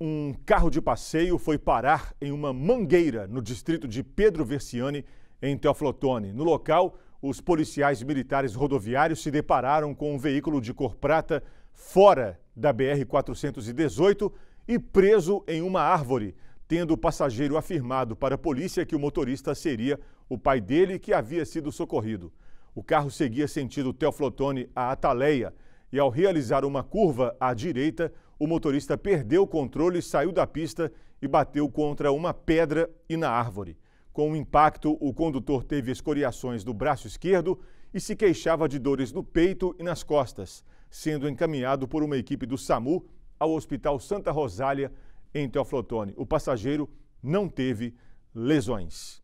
Um carro de passeio foi parar em uma mangueira no distrito de Pedro Versiani, em Teoflotone. No local, os policiais militares rodoviários se depararam com um veículo de cor prata fora da BR-418 e preso em uma árvore, tendo o passageiro afirmado para a polícia que o motorista seria o pai dele que havia sido socorrido. O carro seguia sentido Teoflotone a Ataleia e, ao realizar uma curva à direita, o motorista perdeu o controle, saiu da pista e bateu contra uma pedra e na árvore. Com o impacto, o condutor teve escoriações do braço esquerdo e se queixava de dores no peito e nas costas, sendo encaminhado por uma equipe do SAMU ao Hospital Santa Rosália, em Teoflotone. O passageiro não teve lesões.